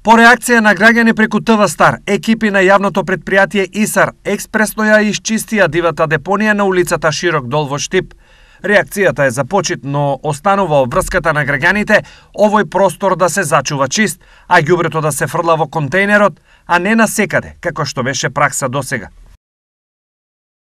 По реакција на граѓани преку ТВ Стар, екипи на јавното предпријатие ИСАР експресно ја исчистија дивата депонија на улицата Широк Дол во Штип. Реакцијата е за почит, но останува обврската на граѓаните овој простор да се зачува чист, а ѓубрето да се фрла во контейнерот, а не на секаде, како што беше пракса досега.